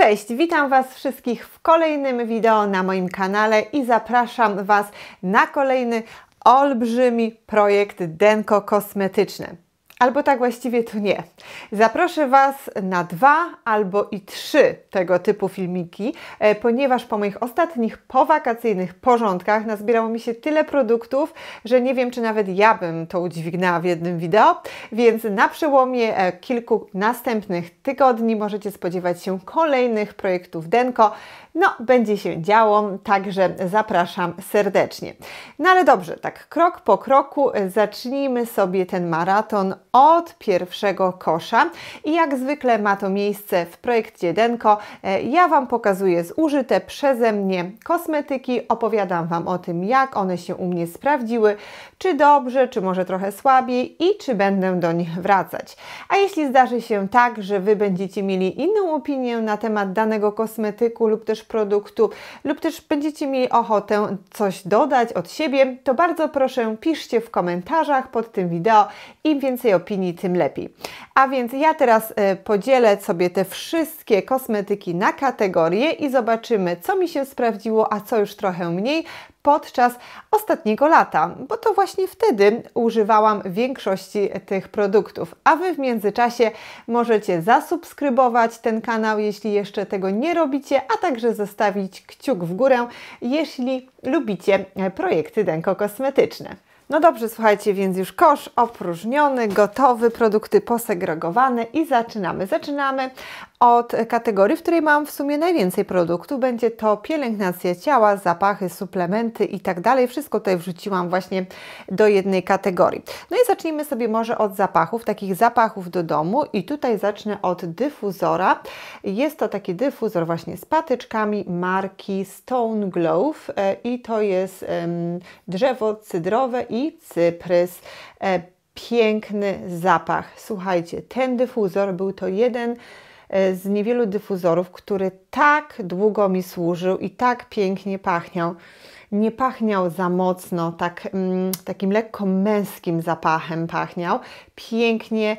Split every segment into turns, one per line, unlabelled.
Cześć, witam Was wszystkich w kolejnym wideo na moim kanale i zapraszam Was na kolejny olbrzymi projekt Denko Kosmetyczne albo tak właściwie to nie. Zaproszę Was na dwa albo i trzy tego typu filmiki, e, ponieważ po moich ostatnich powakacyjnych porządkach nazbierało mi się tyle produktów, że nie wiem, czy nawet ja bym to udźwignęła w jednym wideo, więc na przełomie e, kilku następnych tygodni możecie spodziewać się kolejnych projektów Denko. No, będzie się działo, także zapraszam serdecznie. No ale dobrze, tak krok po kroku e, zacznijmy sobie ten maraton od pierwszego kosza i jak zwykle ma to miejsce w projekcie Denko. E, ja Wam pokazuję zużyte przeze mnie kosmetyki, opowiadam Wam o tym, jak one się u mnie sprawdziły, czy dobrze, czy może trochę słabiej i czy będę do nich wracać. A jeśli zdarzy się tak, że Wy będziecie mieli inną opinię na temat danego kosmetyku lub też produktu, lub też będziecie mieli ochotę coś dodać od siebie, to bardzo proszę piszcie w komentarzach pod tym wideo. Im więcej opinii, tym lepiej. A więc ja teraz e, podzielę sobie te wszystkie kosmetyki na kategorie i zobaczymy, co mi się sprawdziło, a co już trochę mniej podczas ostatniego lata, bo to właśnie wtedy używałam większości tych produktów. A Wy w międzyczasie możecie zasubskrybować ten kanał, jeśli jeszcze tego nie robicie, a także zostawić kciuk w górę, jeśli lubicie projekty denko kosmetyczne. No dobrze, słuchajcie, więc już kosz opróżniony, gotowy, produkty posegregowane i zaczynamy. Zaczynamy od kategorii, w której mam w sumie najwięcej produktów. Będzie to pielęgnacja ciała, zapachy, suplementy i tak dalej. Wszystko tutaj wrzuciłam właśnie do jednej kategorii. No i zacznijmy sobie może od zapachów, takich zapachów do domu i tutaj zacznę od dyfuzora. Jest to taki dyfuzor właśnie z patyczkami marki Stone Glove e, i to jest drzewo cydrowe i cyprys e, piękny zapach. Słuchajcie, ten dyfuzor był to jeden E, z niewielu dyfuzorów, który tak długo mi służył i tak pięknie pachniał. Nie pachniał za mocno, tak, mm, takim lekko męskim zapachem pachniał. Pięknie,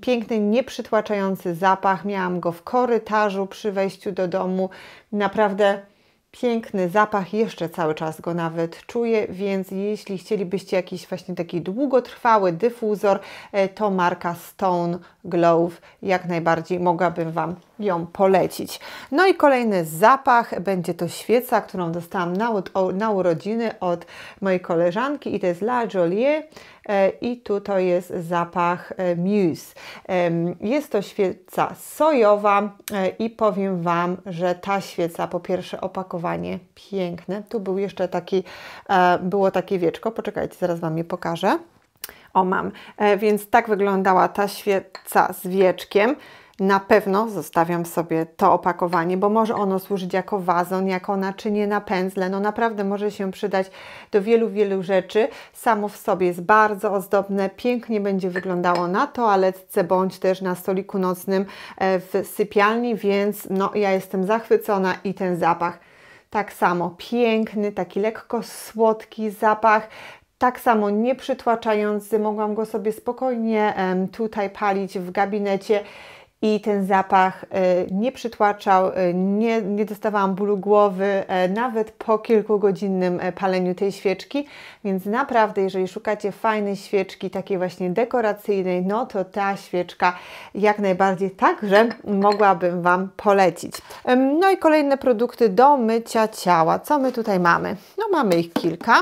piękny, nieprzytłaczający zapach. Miałam go w korytarzu przy wejściu do domu. Naprawdę piękny zapach, jeszcze cały czas go nawet czuję, więc jeśli chcielibyście jakiś właśnie taki długotrwały dyfuzor, e, to marka Stone Glow, jak najbardziej mogłabym Wam ją polecić. No i kolejny zapach, będzie to świeca, którą dostałam na, na urodziny od mojej koleżanki i to jest La Jolie e, i tu to jest zapach e, Muse. Jest to świeca sojowa e, i powiem Wam, że ta świeca, po pierwsze opakowanie piękne, tu był jeszcze taki, było takie wieczko, poczekajcie, zaraz Wam je pokażę. O mam. E, więc tak wyglądała ta świeca z wieczkiem. Na pewno zostawiam sobie to opakowanie, bo może ono służyć jako wazon, jako naczynie na pędzle. No naprawdę może się przydać do wielu, wielu rzeczy. Samo w sobie jest bardzo ozdobne, pięknie będzie wyglądało na toaletce bądź też na stoliku nocnym e, w sypialni, więc no ja jestem zachwycona i ten zapach. Tak samo piękny, taki lekko słodki zapach, tak samo nie przytłaczając, mogłam go sobie spokojnie tutaj palić w gabinecie i ten zapach e, nie przytłaczał, e, nie, nie dostawałam bólu głowy e, nawet po kilkugodzinnym paleniu tej świeczki, więc naprawdę jeżeli szukacie fajnej świeczki, takiej właśnie dekoracyjnej, no to ta świeczka jak najbardziej także mogłabym Wam polecić. No i kolejne produkty do mycia ciała. Co my tutaj mamy? No mamy ich kilka.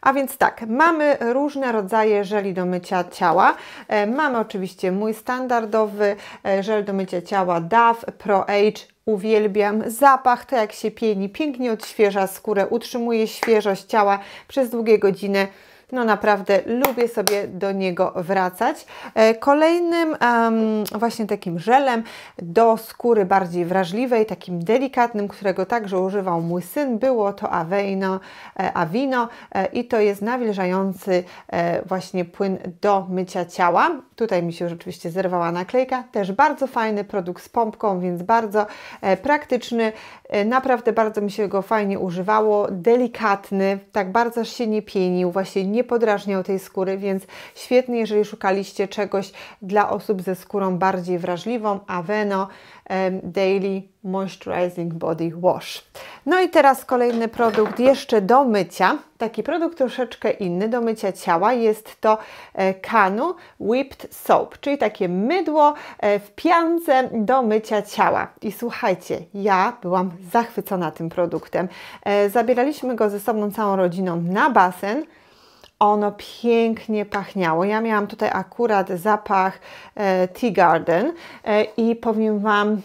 A więc tak, mamy różne rodzaje żeli do mycia ciała. E, mamy oczywiście mój standardowy e, żel do mycia ciała DAF Pro Age Uwielbiam zapach, to jak się pieni, pięknie odświeża skórę, utrzymuje świeżość ciała przez długie godziny no naprawdę lubię sobie do niego wracać. E, kolejnym właśnie takim żelem do skóry bardziej wrażliwej, takim delikatnym, którego także używał mój syn, było to Aveino, e, Avino e, i to jest nawilżający właśnie płyn do mycia ciała. Tutaj mi się rzeczywiście oczywiście zerwała naklejka. Też bardzo fajny produkt z pompką, więc bardzo praktyczny E, naprawdę bardzo mi się go fajnie używało, delikatny, tak bardzo się nie pienił, właśnie nie podrażniał tej skóry, więc świetnie, jeżeli szukaliście czegoś dla osób ze skórą bardziej wrażliwą, Aveno Daily Moisturizing Body Wash. No i teraz kolejny produkt jeszcze do mycia. Taki produkt troszeczkę inny do mycia ciała. Jest to e, Kanu Whipped Soap, czyli takie mydło e, w piance do mycia ciała. I słuchajcie, ja byłam zachwycona tym produktem. E, zabieraliśmy go ze sobą całą rodziną na basen. Ono pięknie pachniało. Ja miałam tutaj akurat zapach e, Tea Garden e, i powiem Wam,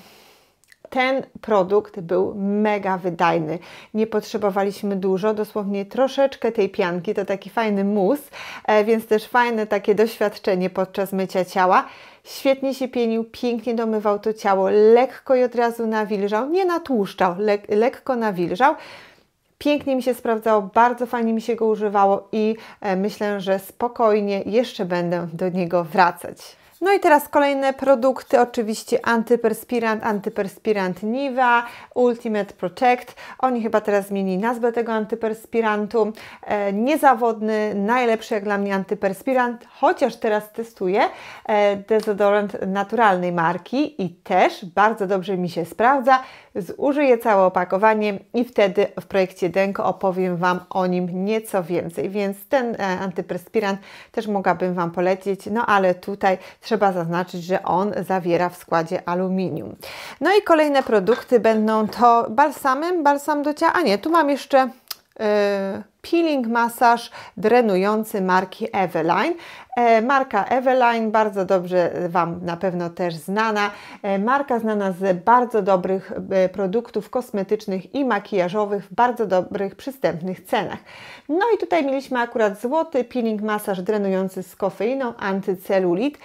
ten produkt był mega wydajny. Nie potrzebowaliśmy dużo, dosłownie troszeczkę tej pianki, to taki fajny mus, e, więc też fajne takie doświadczenie podczas mycia ciała. Świetnie się pienił, pięknie domywał to ciało, lekko i od razu nawilżał, nie natłuszczał, le lekko nawilżał. Pięknie mi się sprawdzało, bardzo fajnie mi się go używało i e, myślę, że spokojnie jeszcze będę do niego wracać. No i teraz kolejne produkty, oczywiście antyperspirant, antyperspirant Niva, Ultimate Protect. Oni chyba teraz zmienili nazwę tego antyperspirantu. E, niezawodny, najlepszy jak dla mnie antyperspirant, chociaż teraz testuję e, dezodorant naturalnej marki i też bardzo dobrze mi się sprawdza. Zużyję całe opakowanie i wtedy w projekcie Denko opowiem Wam o nim nieco więcej, więc ten e, antyperspirant też mogłabym Wam polecić, no ale tutaj trzeba zaznaczyć, że on zawiera w składzie aluminium. No i kolejne produkty będą to balsamem, balsam do ciała, a nie, tu mam jeszcze E, peeling, masaż drenujący marki Eveline. E, marka Eveline, bardzo dobrze Wam na pewno też znana. E, marka znana z bardzo dobrych produktów kosmetycznych i makijażowych w bardzo dobrych, przystępnych cenach. No i tutaj mieliśmy akurat złoty peeling, masaż drenujący z kofeiną, antycelulit.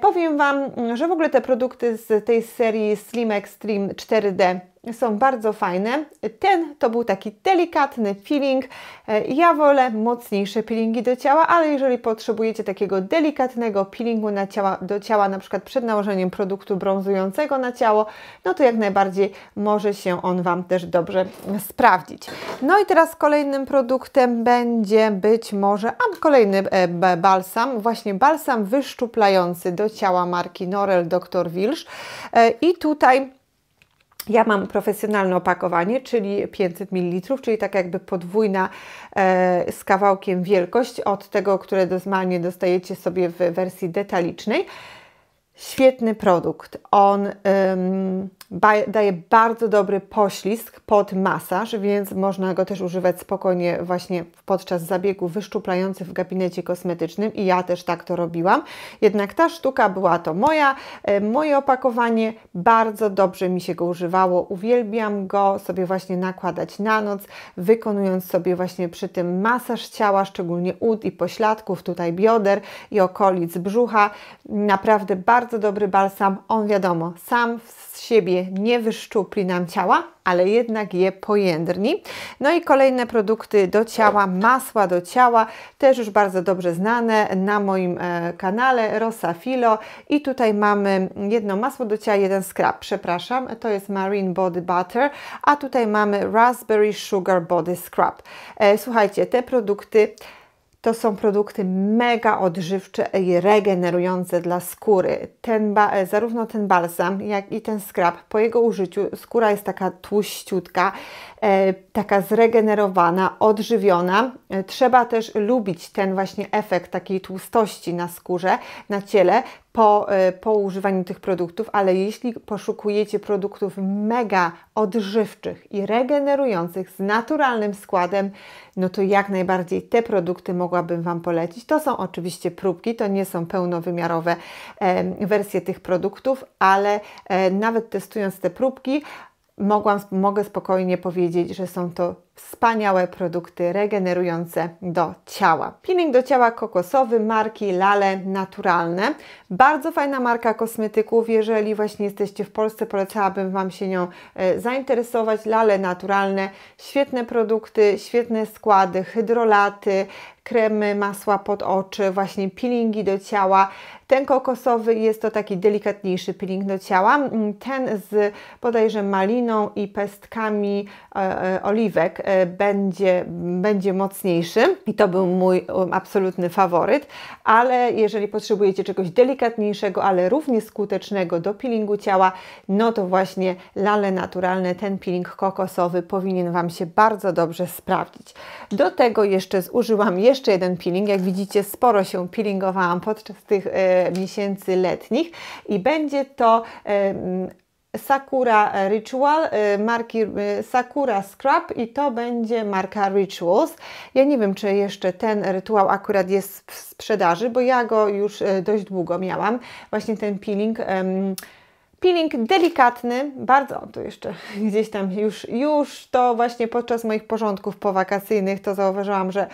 Powiem Wam, że w ogóle te produkty z tej serii Slim Extreme 4D są bardzo fajne. Ten to był taki delikatny peeling. E, ja wolę mocniejsze peelingi do ciała, ale jeżeli potrzebujecie takiego delikatnego peelingu na ciała, do ciała, na przykład przed nałożeniem produktu brązującego na ciało, no to jak najbardziej może się on Wam też dobrze sprawdzić. No i teraz kolejnym produktem będzie być może, a kolejny e, balsam, właśnie balsam wyszczuplający do ciała marki Norel Dr. Wilsz. E, I tutaj ja mam profesjonalne opakowanie, czyli 500 ml, czyli tak jakby podwójna e, z kawałkiem wielkość od tego, które normalnie dostajecie sobie w wersji detalicznej. Świetny produkt. On... Ym, daje bardzo dobry poślizg pod masaż, więc można go też używać spokojnie właśnie podczas zabiegu wyszczuplających w gabinecie kosmetycznym i ja też tak to robiłam. Jednak ta sztuka była to moja, e, moje opakowanie, bardzo dobrze mi się go używało, uwielbiam go sobie właśnie nakładać na noc, wykonując sobie właśnie przy tym masaż ciała, szczególnie ud i pośladków, tutaj bioder i okolic brzucha. Naprawdę bardzo dobry balsam, on wiadomo, sam z siebie je nie wyszczupli nam ciała, ale jednak je pojędrni. No i kolejne produkty do ciała, masła do ciała, też już bardzo dobrze znane na moim e, kanale Rosa Filo i tutaj mamy jedno masło do ciała, jeden skrab. przepraszam, to jest Marine Body Butter, a tutaj mamy Raspberry Sugar Body Scrub. E, słuchajcie, te produkty to są produkty mega odżywcze i regenerujące dla skóry. Ten e, zarówno ten balsam, jak i ten skrab, po jego użyciu skóra jest taka tłuściutka, E, taka zregenerowana, odżywiona. E, trzeba też lubić ten właśnie efekt takiej tłustości na skórze, na ciele po, e, po używaniu tych produktów, ale jeśli poszukujecie produktów mega odżywczych i regenerujących z naturalnym składem, no to jak najbardziej te produkty mogłabym Wam polecić. To są oczywiście próbki, to nie są pełnowymiarowe wersje tych produktów, ale nawet testując te próbki, mogłam, mogę spokojnie powiedzieć, że są to wspaniałe produkty regenerujące do ciała. Peeling do ciała kokosowy marki Lale Naturalne. Bardzo fajna marka kosmetyków. Jeżeli właśnie jesteście w Polsce, polecałabym Wam się nią e, zainteresować. Lale Naturalne, świetne produkty, świetne składy, hydrolaty, kremy, masła pod oczy, właśnie peelingi do ciała. Ten kokosowy jest to taki delikatniejszy peeling do ciała. Mm, ten z bodajże maliną i pestkami e, e, oliwek E, będzie, będzie mocniejszy i to był mój e, absolutny faworyt, ale jeżeli potrzebujecie czegoś delikatniejszego, ale równie skutecznego do peelingu ciała, no to właśnie lale naturalne, ten peeling kokosowy powinien Wam się bardzo dobrze sprawdzić. Do tego jeszcze zużyłam jeszcze jeden peeling, jak widzicie sporo się peelingowałam podczas tych e, miesięcy letnich i będzie to e, Sakura Ritual, y, marki y, Sakura Scrub i to będzie marka Rituals. Ja nie wiem, czy jeszcze ten rytuał akurat jest w sprzedaży, bo ja go już y, dość długo miałam. Właśnie ten peeling... Peeling delikatny, bardzo, to jeszcze gdzieś tam już, już to właśnie podczas moich porządków powakacyjnych to zauważyłam, że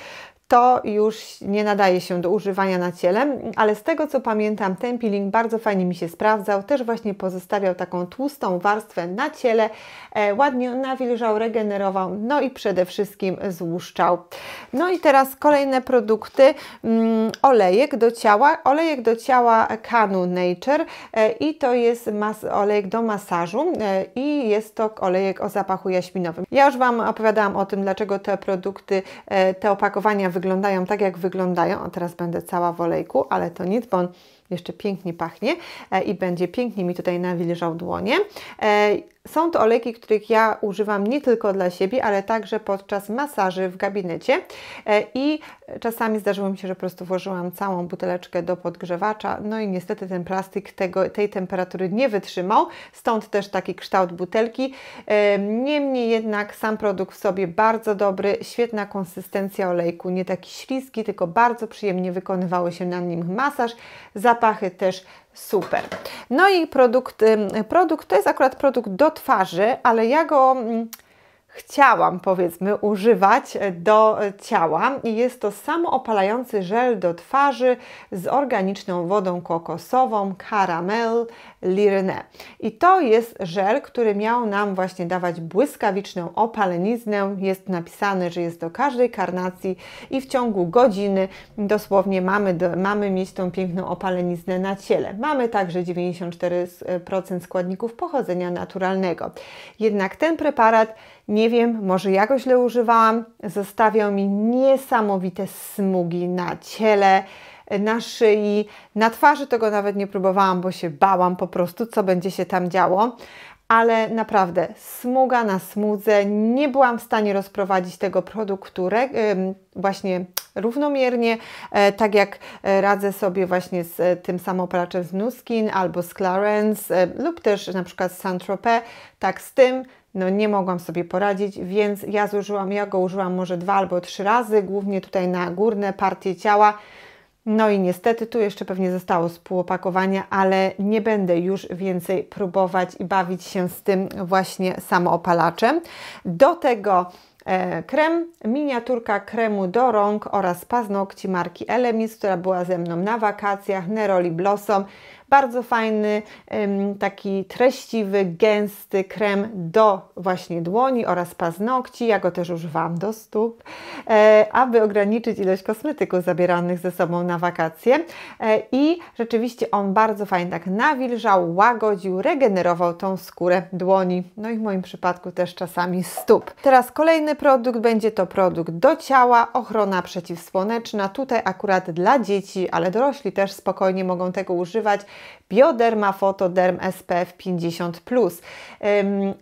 to już nie nadaje się do używania na ciele, ale z tego co pamiętam, ten peeling bardzo fajnie mi się sprawdzał. Też właśnie pozostawiał taką tłustą warstwę na ciele, e, ładnie nawilżał, regenerował, no i przede wszystkim złuszczał. No i teraz kolejne produkty. Mm, olejek do ciała, olejek do ciała Kanu Nature e, i to jest olejek do masażu e, i jest to olejek o zapachu jaśminowym. Ja już Wam opowiadałam o tym, dlaczego te produkty, te opakowania wyglądają tak, jak wyglądają. O, teraz będę cała w olejku, ale to nic, bo on jeszcze pięknie pachnie e, i będzie pięknie mi tutaj nawilżał dłonie. E, są to olejki, których ja używam nie tylko dla siebie, ale także podczas masaży w gabinecie e, i czasami zdarzyło mi się, że po prostu włożyłam całą buteleczkę do podgrzewacza, no i niestety ten plastik tego, tej temperatury nie wytrzymał, stąd też taki kształt butelki. E, niemniej jednak sam produkt w sobie bardzo dobry, świetna konsystencja olejku, nie taki śliski, tylko bardzo przyjemnie wykonywały się na nim masaż, zapachy też super. No i produkt, produkt to jest akurat produkt do twarzy, ale ja go mm, chciałam, powiedzmy, używać do ciała. i Jest to samoopalający żel do twarzy z organiczną wodą kokosową Caramel Lirne. I to jest żel, który miał nam właśnie dawać błyskawiczną opaleniznę. Jest napisane, że jest do każdej karnacji i w ciągu godziny dosłownie mamy, mamy mieć tą piękną opaleniznę na ciele. Mamy także 94% składników pochodzenia naturalnego. Jednak ten preparat nie wiem, może ja go źle używałam. Zostawiał mi niesamowite smugi na ciele, na szyi, na twarzy tego nawet nie próbowałam, bo się bałam po prostu, co będzie się tam działo ale naprawdę smuga na smudze. Nie byłam w stanie rozprowadzić tego produktu właśnie równomiernie, e, tak jak e, radzę sobie właśnie z e, tym samopraczem z Nuskin albo z Clarence lub też na przykład z Saint-Tropez, tak z tym no nie mogłam sobie poradzić, więc ja zużyłam, ja go użyłam może dwa albo trzy razy, głównie tutaj na górne partie ciała, no i niestety tu jeszcze pewnie zostało z opakowania, ale nie będę już więcej próbować i bawić się z tym właśnie samoopalaczem. Do tego e, krem, miniaturka kremu do rąk oraz paznokci marki Elemis, która była ze mną na wakacjach, Neroli Blossom. Bardzo fajny, taki treściwy, gęsty krem do właśnie dłoni oraz paznokci. Ja go też używam do stóp, e, aby ograniczyć ilość kosmetyków zabieranych ze sobą na wakacje. E, I rzeczywiście on bardzo fajnie tak nawilżał, łagodził, regenerował tą skórę dłoni. No i w moim przypadku też czasami stóp. Teraz kolejny produkt, będzie to produkt do ciała, ochrona przeciwsłoneczna. Tutaj akurat dla dzieci, ale dorośli też spokojnie mogą tego używać. Bioderma Fotoderm SPF 50.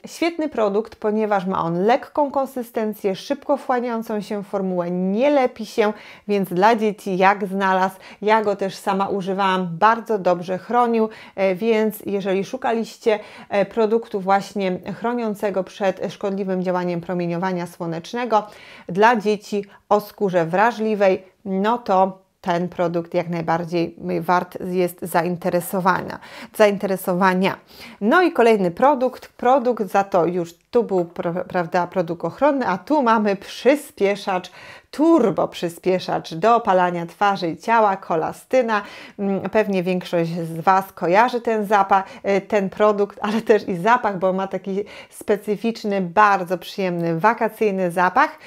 Świetny produkt, ponieważ ma on lekką konsystencję, szybko wchłaniającą się formułę, nie lepi się, więc dla dzieci jak znalazł, ja go też sama używałam, bardzo dobrze chronił, e, więc jeżeli szukaliście e, produktu właśnie chroniącego przed szkodliwym działaniem promieniowania słonecznego dla dzieci o skórze wrażliwej, no to ten produkt jak najbardziej wart jest zainteresowania, zainteresowania. No i kolejny produkt, produkt za to już tu był prawda, produkt ochronny, a tu mamy przyspieszacz turbo przyspieszacz do opalania twarzy i ciała, kolastyna. Mm, pewnie większość z Was kojarzy ten zapach, y, ten produkt, ale też i zapach, bo ma taki specyficzny, bardzo przyjemny, wakacyjny zapach.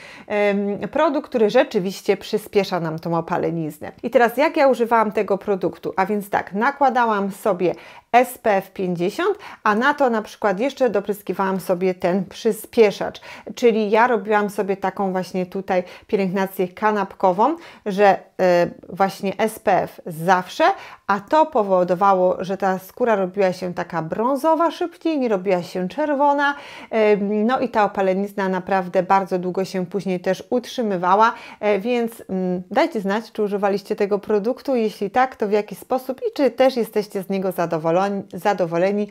Produkt, który rzeczywiście przyspiesza nam tą opaleniznę. I teraz jak ja używałam tego produktu? A więc tak, nakładałam sobie SPF 50, a na to na przykład jeszcze dopryskiwałam sobie ten przyspieszacz, czyli ja robiłam sobie taką właśnie tutaj pielęgnację kanapkową, że y, właśnie SPF zawsze, a to powodowało, że ta skóra robiła się taka brązowa szybciej, nie robiła się czerwona, no i ta opalenizna naprawdę bardzo długo się później też utrzymywała, e, więc mm, dajcie znać, czy używaliście tego produktu, jeśli tak, to w jaki sposób i czy też jesteście z niego zadowoleni, zadowoleni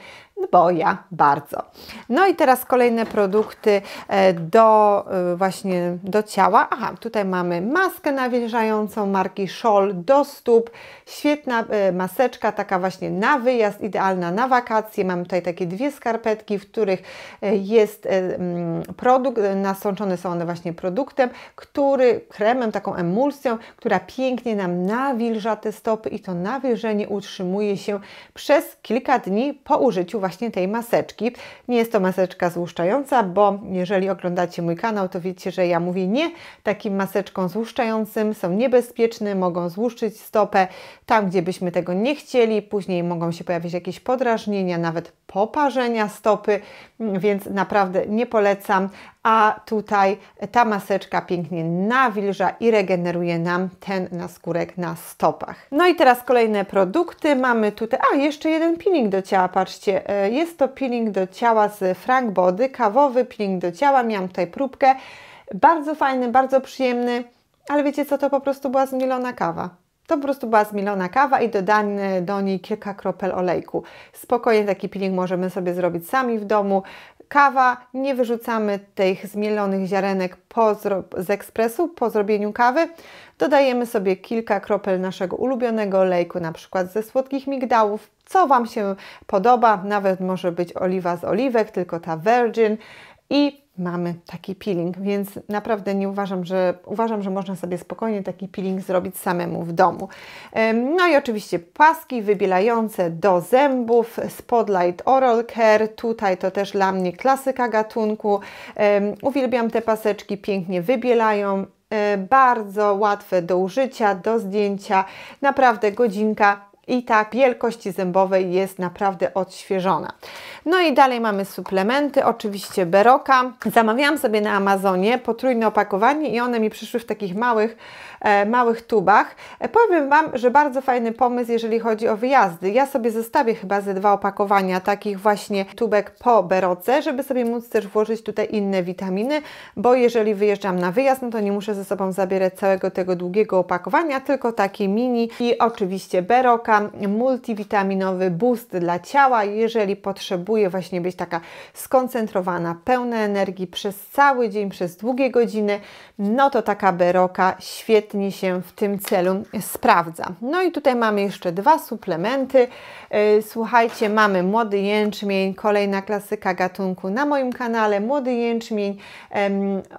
bo ja bardzo. No i teraz kolejne produkty e, do e, właśnie do ciała. Aha, tutaj mamy maskę nawilżającą marki Scholl do stóp. Świetna e, maseczka, taka właśnie na wyjazd, idealna na wakacje. Mam tutaj takie dwie skarpetki, w których jest mm, produkt, nasączone są one właśnie produktem, który kremem, taką emulsją, która pięknie nam nawilża te stopy i to nawilżenie utrzymuje się przez kilka dni po użyciu właśnie tej maseczki. Nie jest to maseczka złuszczająca, bo jeżeli oglądacie mój kanał, to wiecie, że ja mówię nie takim maseczkom złuszczającym. Są niebezpieczne, mogą złuszczyć stopę tam, gdzie byśmy tego nie chcieli. Później mogą się pojawić jakieś podrażnienia, nawet poparzenia stopy, więc naprawdę nie polecam a tutaj ta maseczka pięknie nawilża i regeneruje nam ten naskórek na stopach. No i teraz kolejne produkty. Mamy tutaj, a jeszcze jeden peeling do ciała, patrzcie. E, jest to peeling do ciała z Frank Body, kawowy peeling do ciała. Miałam tutaj próbkę. Bardzo fajny, bardzo przyjemny, ale wiecie co, to po prostu była zmielona kawa. To po prostu była zmielona kawa i dodane do niej kilka kropel olejku. Spokojnie taki peeling możemy sobie zrobić sami w domu. Kawa, nie wyrzucamy tych zmielonych ziarenek po z ekspresu po zrobieniu kawy. Dodajemy sobie kilka kropel naszego ulubionego olejku, na przykład ze słodkich migdałów, co Wam się podoba. Nawet może być oliwa z oliwek, tylko ta virgin. I mamy taki peeling, więc naprawdę nie uważam, że uważam, że można sobie spokojnie taki peeling zrobić samemu w domu. No i oczywiście paski wybielające do zębów, Spotlight Oral Care, tutaj to też dla mnie klasyka gatunku. Uwielbiam te paseczki, pięknie wybielają, e, bardzo łatwe do użycia, do zdjęcia, naprawdę godzinka i ta biel kości zębowej jest naprawdę odświeżona. No i dalej mamy suplementy, oczywiście Beroka. Zamawiałam sobie na Amazonie potrójne opakowanie i one mi przyszły w takich małych, e, małych tubach. E, powiem Wam, że bardzo fajny pomysł, jeżeli chodzi o wyjazdy. Ja sobie zostawię chyba ze dwa opakowania takich właśnie tubek po Beroce, żeby sobie móc też włożyć tutaj inne witaminy, bo jeżeli wyjeżdżam na wyjazd, no to nie muszę ze sobą zabierać całego tego długiego opakowania, tylko takie mini i oczywiście Beroka, taka multivitaminowy boost dla ciała, jeżeli potrzebuje właśnie być taka skoncentrowana, pełna energii przez cały dzień, przez długie godziny, no to taka beroka świetnie się w tym celu sprawdza. No i tutaj mamy jeszcze dwa suplementy. Y, słuchajcie, mamy młody jęczmień, kolejna klasyka gatunku na moim kanale, młody jęczmień.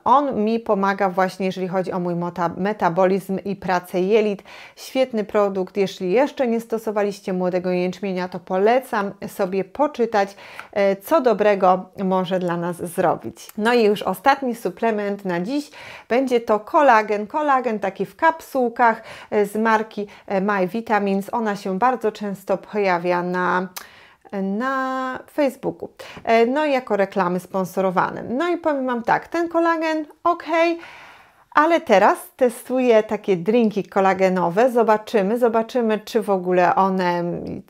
On mi pomaga właśnie, jeżeli chodzi o mój metabolizm i pracę jelit. Świetny produkt, jeśli jeszcze nie stosowaliście młodego jęczmienia, to polecam sobie poczytać, e, co dobrego może dla nas zrobić. No i już ostatni suplement na dziś będzie to kolagen. Kolagen taki w kapsułkach e, z marki e, My Vitamins. Ona się bardzo często pojawia na na Facebooku. No i jako reklamy sponsorowane. No i powiem Wam tak, ten kolagen ok, ale teraz testuję takie drinki kolagenowe, zobaczymy, zobaczymy czy w ogóle one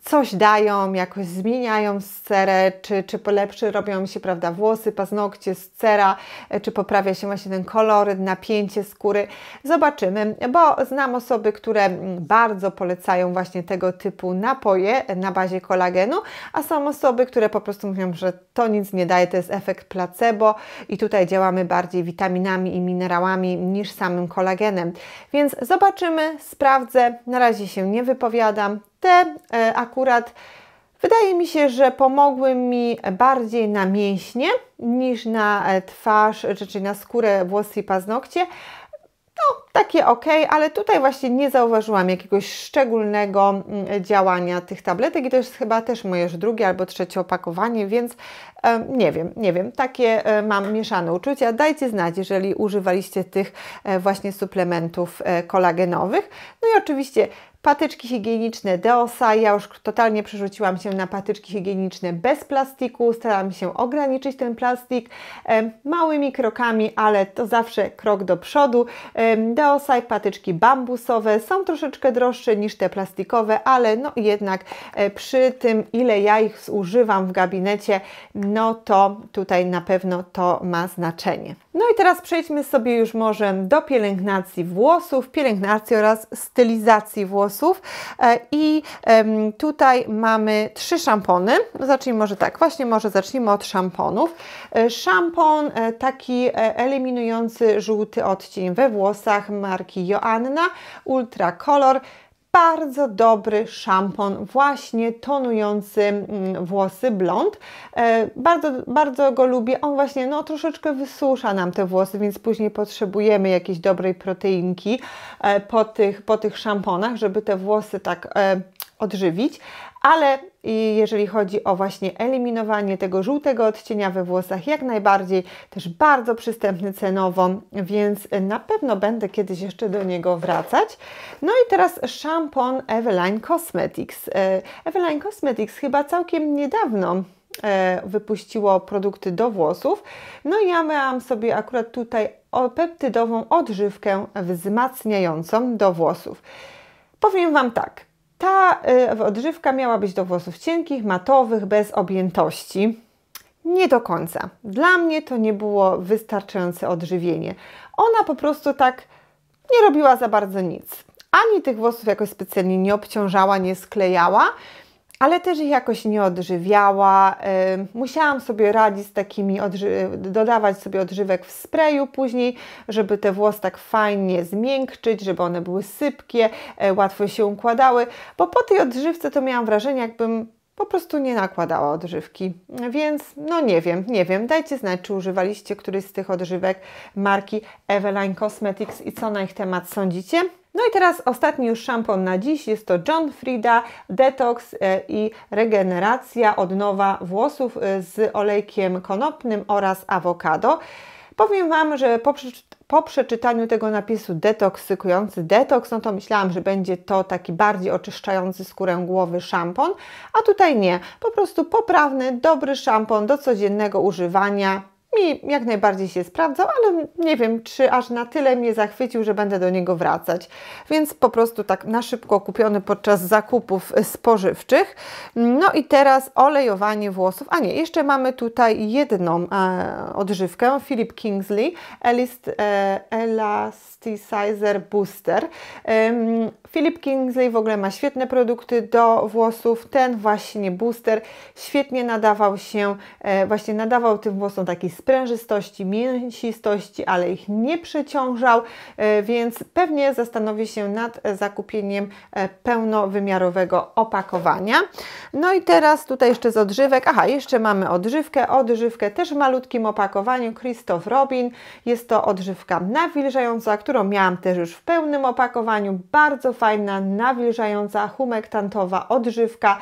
coś dają, jakoś zmieniają cerę, czy, czy polepszy robią się, prawda, włosy, paznokcie, cera, e, czy poprawia się właśnie ten kolor, napięcie skóry. Zobaczymy, bo znam osoby, które bardzo polecają właśnie tego typu napoje na bazie kolagenu, a są osoby, które po prostu mówią, że to nic nie daje, to jest efekt placebo i tutaj działamy bardziej witaminami i minerałami niż samym kolagenem. Więc zobaczymy, sprawdzę. Na razie się nie wypowiadam. Te e, akurat wydaje mi się, że pomogły mi bardziej na mięśnie niż na e, twarz, e, czy, czy na skórę, włosy i paznokcie. No, takie ok, ale tutaj właśnie nie zauważyłam jakiegoś szczególnego mm, działania tych tabletek i to jest chyba też moje już drugie albo trzecie opakowanie, więc nie wiem, nie wiem, takie e, mam mieszane uczucia. Dajcie znać, jeżeli używaliście tych e, właśnie suplementów e, kolagenowych. No i oczywiście patyczki higieniczne Deosa. Ja już totalnie przerzuciłam się na patyczki higieniczne bez plastiku. Starałam się ograniczyć ten plastik małymi krokami, ale to zawsze krok do przodu. Teosaj, patyczki bambusowe są troszeczkę droższe niż te plastikowe, ale no jednak e, przy tym, ile ja ich zużywam w gabinecie, no to tutaj na pewno to ma znaczenie. No i teraz przejdźmy sobie już może do pielęgnacji włosów, pielęgnacji oraz stylizacji włosów. E, I tutaj mamy trzy szampony. No zacznijmy może tak, właśnie może zacznijmy od szamponów. E, szampon e, taki eliminujący żółty odcień we włosach marki Joanna Ultra Color bardzo dobry szampon, właśnie tonujący mm, włosy blond. E, bardzo, bardzo go lubię. On właśnie no, troszeczkę wysusza nam te włosy, więc później potrzebujemy jakiejś dobrej proteinki e, po tych, po tych szamponach, żeby te włosy tak e, odżywić ale jeżeli chodzi o właśnie eliminowanie tego żółtego odcienia we włosach, jak najbardziej też bardzo przystępny cenowo, więc na pewno będę kiedyś jeszcze do niego wracać. No i teraz szampon Eveline Cosmetics. E, Eveline Cosmetics chyba całkiem niedawno e, wypuściło produkty do włosów. No i ja miałam sobie akurat tutaj peptydową odżywkę wzmacniającą do włosów. Powiem Wam tak, ta y, odżywka miała być do włosów cienkich, matowych, bez objętości. Nie do końca. Dla mnie to nie było wystarczające odżywienie. Ona po prostu tak nie robiła za bardzo nic. Ani tych włosów jakoś specjalnie nie obciążała, nie sklejała ale też ich jakoś nie odżywiała. Musiałam sobie radzić z takimi, dodawać sobie odżywek w sprayu później, żeby te włosy tak fajnie zmiękczyć, żeby one były sypkie, e, łatwo się układały, bo po tej odżywce to miałam wrażenie, jakbym po prostu nie nakładała odżywki. Więc no nie wiem, nie wiem. Dajcie znać, czy używaliście któryś z tych odżywek marki Eveline Cosmetics i co na ich temat sądzicie. No i teraz ostatni już szampon na dziś jest to John Frida Detox e, i regeneracja odnowa włosów e, z olejkiem konopnym oraz awokado. Powiem Wam, że po, po przeczytaniu tego napisu detoksykujący detoks, no to myślałam, że będzie to taki bardziej oczyszczający skórę głowy szampon, a tutaj nie. Po prostu poprawny, dobry szampon do codziennego używania mi jak najbardziej się sprawdzał, ale nie wiem, czy aż na tyle mnie zachwycił, że będę do niego wracać. Więc po prostu tak na szybko kupiony podczas zakupów spożywczych. No i teraz olejowanie włosów. A nie, jeszcze mamy tutaj jedną e, odżywkę, Philip Kingsley Elist, e, Elasticizer Booster. E, Philip Kingsley w ogóle ma świetne produkty do włosów. Ten właśnie booster świetnie nadawał się, e, właśnie nadawał tym włosom taki sprężystości, mięsistości, ale ich nie przeciążał, e, więc pewnie zastanowi się nad zakupieniem e, pełnowymiarowego opakowania. No i teraz tutaj jeszcze z odżywek, aha, jeszcze mamy odżywkę, odżywkę też w malutkim opakowaniu Christoph Robin. Jest to odżywka nawilżająca, którą miałam też już w pełnym opakowaniu. Bardzo fajna, nawilżająca, humektantowa odżywka.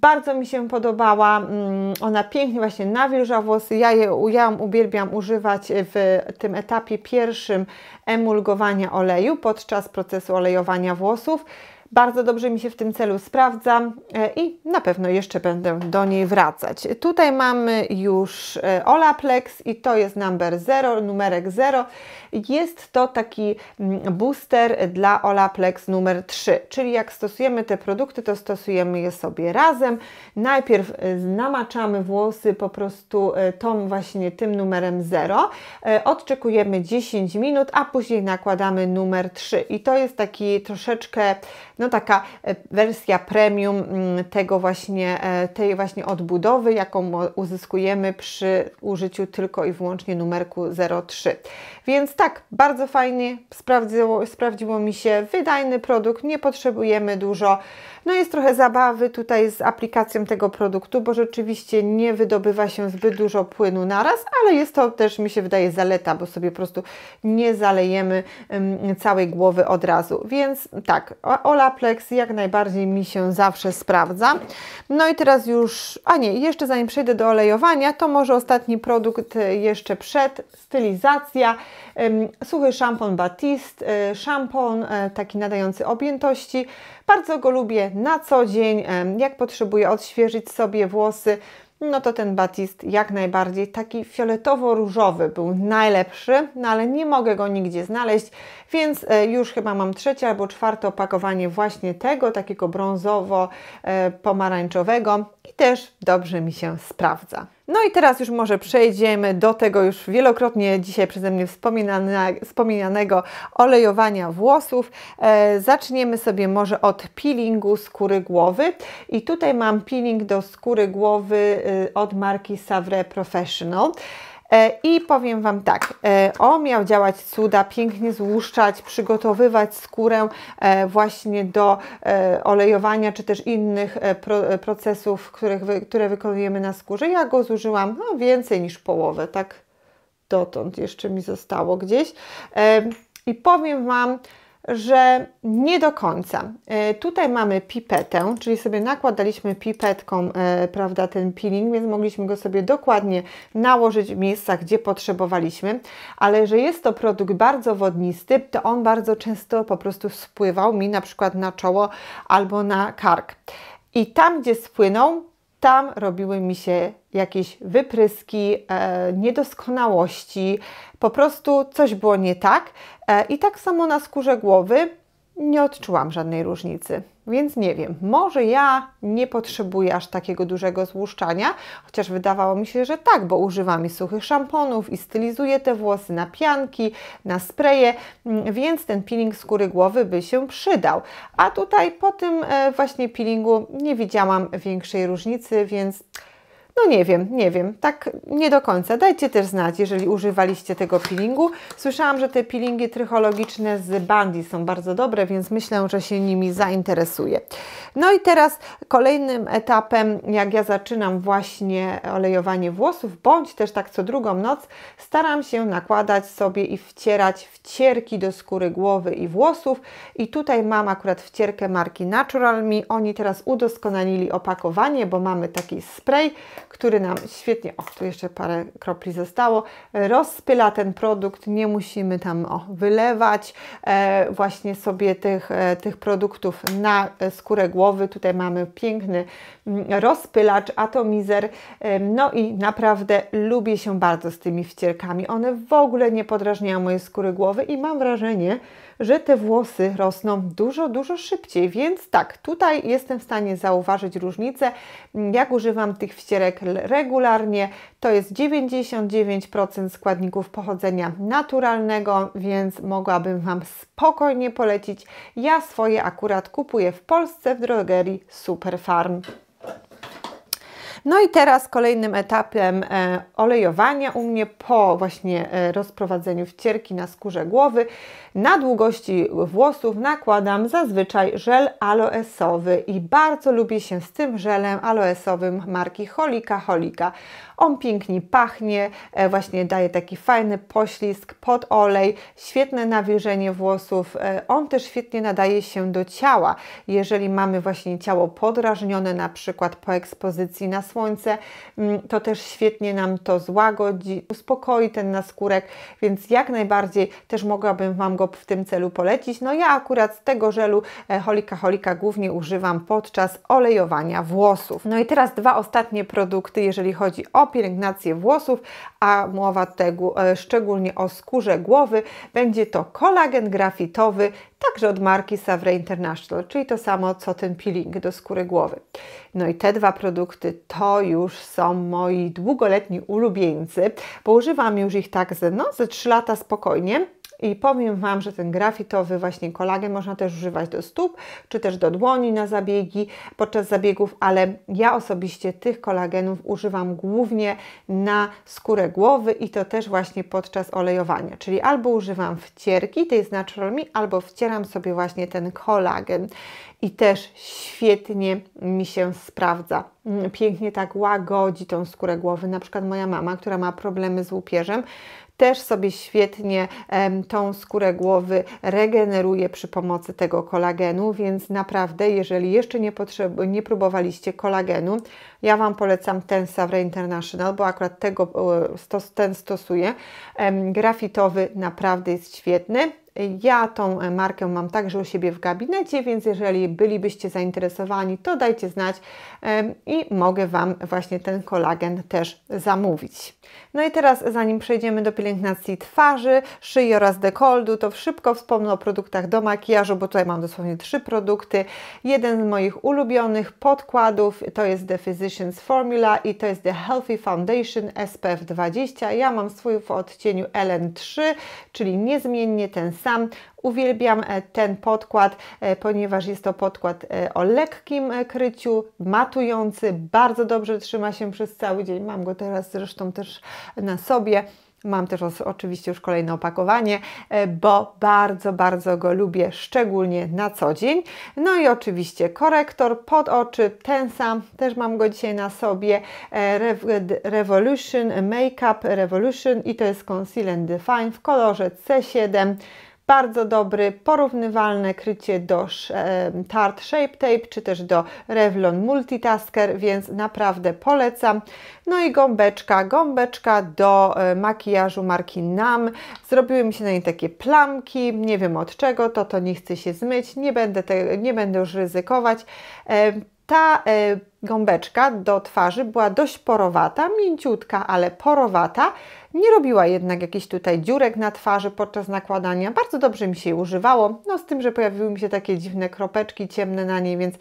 Bardzo mi się podobała, mm, ona pięknie właśnie nawilża włosy, ja, je, ja ją uwielbiam używać w tym etapie pierwszym emulgowania oleju podczas procesu olejowania włosów. Bardzo dobrze mi się w tym celu sprawdza e, i na pewno jeszcze będę do niej wracać. Tutaj mamy już e, Olaplex i to jest number 0, numerek 0. Jest to taki mm, booster dla Olaplex numer 3, czyli jak stosujemy te produkty, to stosujemy je sobie razem. Najpierw e, namaczamy włosy po prostu tą właśnie tym numerem 0. Odczekujemy 10 minut, a później nakładamy numer 3 i to jest taki troszeczkę no taka e, wersja premium mm, tego właśnie, e, tej właśnie odbudowy, jaką uzyskujemy przy użyciu tylko i wyłącznie numerku 03. Więc tak, bardzo fajnie, sprawdziło, sprawdziło mi się, wydajny produkt, nie potrzebujemy dużo, no jest trochę zabawy tutaj z aplikacją tego produktu, bo rzeczywiście nie wydobywa się zbyt dużo płynu naraz, ale jest to też mi się wydaje zaleta, bo sobie po prostu nie zalejemy całej głowy od razu. Więc tak, Ola Saplex jak najbardziej mi się zawsze sprawdza. No i teraz już, a nie, jeszcze zanim przejdę do olejowania, to może ostatni produkt e, jeszcze przed, stylizacja, suchy szampon Batiste, e, szampon e, taki nadający objętości. Bardzo go lubię na co dzień, jak potrzebuję odświeżyć sobie włosy, no to ten batist jak najbardziej taki fioletowo-różowy był najlepszy, no ale nie mogę go nigdzie znaleźć, więc e, już chyba mam trzecie albo czwarte opakowanie właśnie tego, takiego brązowo-pomarańczowego e, i też dobrze mi się sprawdza. No i teraz już może przejdziemy do tego już wielokrotnie dzisiaj przeze mnie wspominane, wspominanego olejowania włosów. E, zaczniemy sobie może od peelingu skóry głowy i tutaj mam peeling do skóry głowy y, od marki Savre Professional. E, I powiem Wam tak, e, on miał działać cuda, pięknie złuszczać, przygotowywać skórę e, właśnie do olejowania, czy też innych procesów, których, które wykonujemy na skórze. Ja go zużyłam no, więcej niż połowę, tak dotąd jeszcze mi zostało gdzieś. I powiem Wam, że nie do końca. E, tutaj mamy pipetę, czyli sobie nakładaliśmy pipetką, e, prawda, ten peeling, więc mogliśmy go sobie dokładnie nałożyć w miejscach, gdzie potrzebowaliśmy, ale że jest to produkt bardzo wodnisty, to on bardzo często po prostu spływał mi na przykład na czoło albo na kark. I tam, gdzie spłynął, tam robiły mi się jakieś wypryski, e, niedoskonałości, po prostu coś było nie tak. E, I tak samo na skórze głowy nie odczułam żadnej różnicy. Więc nie wiem, może ja nie potrzebuję aż takiego dużego złuszczania, chociaż wydawało mi się, że tak, bo używam i suchych szamponów i stylizuję te włosy na pianki, na spreje, mm, więc ten peeling skóry głowy by się przydał. A tutaj po tym e, właśnie peelingu nie widziałam większej różnicy, więc no nie wiem, nie wiem, tak nie do końca. Dajcie też znać, jeżeli używaliście tego peelingu. Słyszałam, że te peelingi trychologiczne z Bandi są bardzo dobre, więc myślę, że się nimi zainteresuję. No i teraz kolejnym etapem, jak ja zaczynam właśnie olejowanie włosów, bądź też tak co drugą noc, staram się nakładać sobie i wcierać wcierki do skóry głowy i włosów. I tutaj mam akurat wcierkę marki Natural Me. Oni teraz udoskonalili opakowanie, bo mamy taki spray, który nam świetnie, o tu jeszcze parę kropli zostało, rozpyla ten produkt, nie musimy tam o, wylewać e, właśnie sobie tych, e, tych produktów na e, skórę głowy. Tutaj mamy piękny mm, rozpylacz, atomizer, e, no i naprawdę lubię się bardzo z tymi wcierkami. One w ogóle nie podrażniają mojej skóry głowy i mam wrażenie, że te włosy rosną dużo, dużo szybciej, więc tak, tutaj jestem w stanie zauważyć różnicę. Jak używam tych wścierek regularnie, to jest 99% składników pochodzenia naturalnego, więc mogłabym Wam spokojnie polecić. Ja swoje akurat kupuję w Polsce w drogerii Superfarm. No i teraz kolejnym etapem e, olejowania u mnie po właśnie e, rozprowadzeniu wcierki na skórze głowy na długości włosów nakładam zazwyczaj żel aloesowy i bardzo lubię się z tym żelem aloesowym marki Holika Holika. On pięknie pachnie, e, właśnie daje taki fajny poślizg pod olej, świetne nawilżenie włosów. On też świetnie nadaje się do ciała. Jeżeli mamy właśnie ciało podrażnione na przykład po ekspozycji na słońce, mm, to też świetnie nam to złagodzi, uspokoi ten naskórek, więc jak najbardziej też mogłabym Wam go w tym celu polecić. No ja akurat z tego żelu e, Holika Holika głównie używam podczas olejowania włosów. No i teraz dwa ostatnie produkty, jeżeli chodzi o pielęgnację włosów, a mowa tego e, szczególnie o skórze głowy, będzie to kolagen grafitowy, także od marki Savre International, czyli to samo co ten peeling do skóry głowy. No i te dwa produkty to już są moi długoletni ulubieńcy, bo używam już ich tak ze, no, ze 3 lata spokojnie. I powiem Wam, że ten grafitowy właśnie kolagen można też używać do stóp, czy też do dłoni na zabiegi, podczas zabiegów, ale ja osobiście tych kolagenów używam głównie na skórę głowy i to też właśnie podczas olejowania. Czyli albo używam wcierki, tej z Natural Me, albo wcieram sobie właśnie ten kolagen i też świetnie mi się sprawdza. Mm, pięknie tak łagodzi tą skórę głowy. Na przykład moja mama, która ma problemy z łupierzem też sobie świetnie em, tą skórę głowy regeneruje przy pomocy tego kolagenu, więc naprawdę, jeżeli jeszcze nie, nie próbowaliście kolagenu, ja Wam polecam ten Savre International, bo akurat tego, e, stos ten stosuję. Em, grafitowy naprawdę jest świetny. Ja tą e, markę mam także u siebie w gabinecie, więc jeżeli bylibyście zainteresowani, to dajcie znać i mogę Wam właśnie ten kolagen też zamówić. No i teraz, zanim przejdziemy do pielęgnacji twarzy, szyi oraz dekoldu, to szybko wspomnę o produktach do makijażu, bo tutaj mam dosłownie trzy produkty. Jeden z moich ulubionych podkładów to jest The Physicians Formula i to jest The Healthy Foundation SPF 20. Ja mam swój w odcieniu LN3, czyli niezmiennie ten sam uwielbiam e, ten podkład, e, ponieważ jest to podkład e, o lekkim kryciu, matujący, bardzo dobrze trzyma się przez cały dzień. Mam go teraz zresztą też na sobie. Mam też oczywiście już kolejne opakowanie, bo bardzo, bardzo go lubię, szczególnie na co dzień. No i oczywiście korektor pod oczy, ten sam, też mam go dzisiaj na sobie, Revolution Makeup Revolution i to jest Conceal and Define w kolorze C7 bardzo dobry, porównywalne krycie do e, Tarte Shape Tape, czy też do Revlon Multitasker, więc naprawdę polecam. No i gąbeczka, gąbeczka do e, makijażu marki NAM. Zrobiły mi się na niej takie plamki, nie wiem od czego, to to nie chce się zmyć, nie będę, te, nie będę już ryzykować. E, ta Gąbeczka do twarzy była dość porowata, mięciutka, ale porowata. Nie robiła jednak jakichś tutaj dziurek na twarzy podczas nakładania. Bardzo dobrze mi się jej używało, no z tym, że pojawiły mi się takie dziwne kropeczki ciemne na niej, więc